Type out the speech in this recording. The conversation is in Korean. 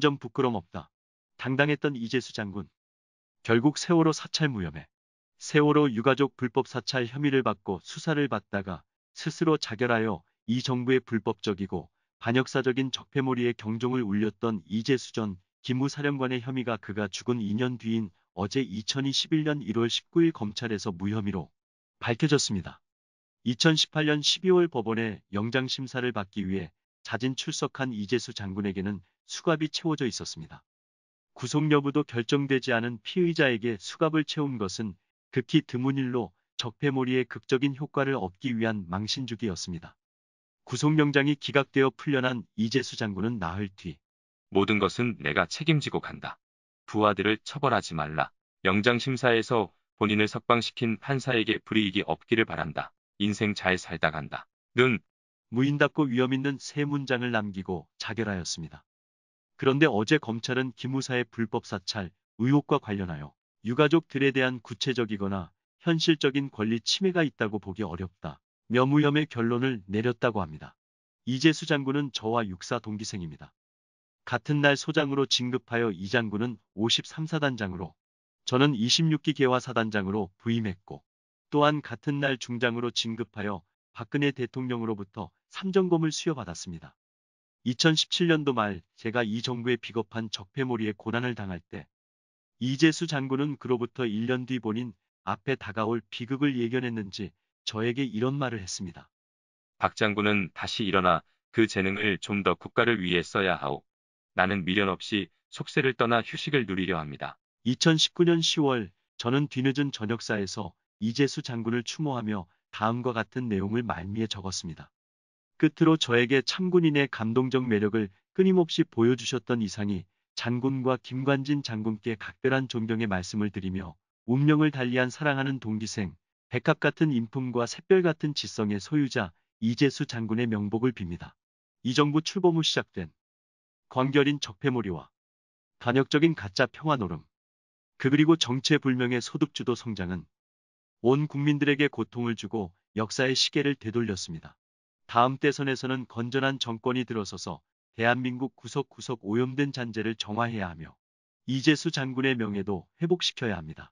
한점 부끄럼 없다. 당당했던 이재수 장군. 결국 세월호 사찰 무혐의. 세월호 유가족 불법 사찰 혐의를 받고 수사를 받다가 스스로 자결하여 이 정부의 불법적이고 반역사적인 적폐몰이에 경종을 울렸던 이재수 전 기무사령관의 혐의가 그가 죽은 2년 뒤인 어제 2021년 1월 19일 검찰에서 무혐의로 밝혀졌습니다. 2018년 12월 법원에 영장심사를 받기 위해 자진 출석한 이재수 장군에게는 수갑이 채워져 있었습니다. 구속 여부도 결정되지 않은 피의자에게 수갑을 채운 것은 극히 드문 일로 적폐몰이의 극적인 효과를 얻기 위한 망신주기였습니다. 구속영장이 기각되어 풀려난 이재수 장군은 나흘 뒤 모든 것은 내가 책임지고 간다. 부하들을 처벌하지 말라. 영장심사에서 본인을 석방시킨 판사에게 불이익이 없기를 바란다. 인생 잘 살다 간다. 는 무인답고 위험있는 세 문장을 남기고 자결하였습니다. 그런데 어제 검찰은 김우사의 불법 사찰 의혹과 관련하여 유가족들에 대한 구체적이거나 현실적인 권리 침해가 있다고 보기 어렵다. 명무혐의 결론을 내렸다고 합니다. 이재수 장군은 저와 육사 동기생입니다. 같은 날 소장으로 진급하여 이 장군은 53사단장으로 저는 26기 개화 사단장으로 부임했고 또한 같은 날 중장으로 진급하여 박근혜 대통령으로부터 3점검을 수여받았습니다. 2017년도 말 제가 이 정부의 비겁한 적폐몰이에 고난을 당할 때 이재수 장군은 그로부터 1년 뒤 본인 앞에 다가올 비극을 예견했는지 저에게 이런 말을 했습니다. 박 장군은 다시 일어나 그 재능을 좀 더 국가를 위해 써야 하오. 나는 미련 없이 속세를 떠나 휴식을 누리려 합니다. 2019년 10월 저는 뒤늦은 저녁사에서 이재수 장군을 추모하며 다음과 같은 내용을 말미에 적었습니다. 끝으로 저에게 참군인의 감동적 매력을 끊임없이 보여주셨던 이상이 장군과 김관진 장군께 각별한 존경의 말씀을 드리며 운명을 달리한 사랑하는 동기생, 백합 같은 인품과 샛별 같은 지성의 소유자 이재수 장군의 명복을 빕니다. 이 정부 출범 후 시작된 광결인 적폐몰이와 단역적인 가짜 평화노름, 그 그리고 정체불명의 소득주도 성장은 온 국민들에게 고통을 주고 역사의 시계를 되돌렸습니다. 다음 대선에서는 건전한 정권이 들어서서 대한민국 구석구석 오염된 잔재를 정화해야 하며 이재수 장군의 명예도 회복시켜야 합니다.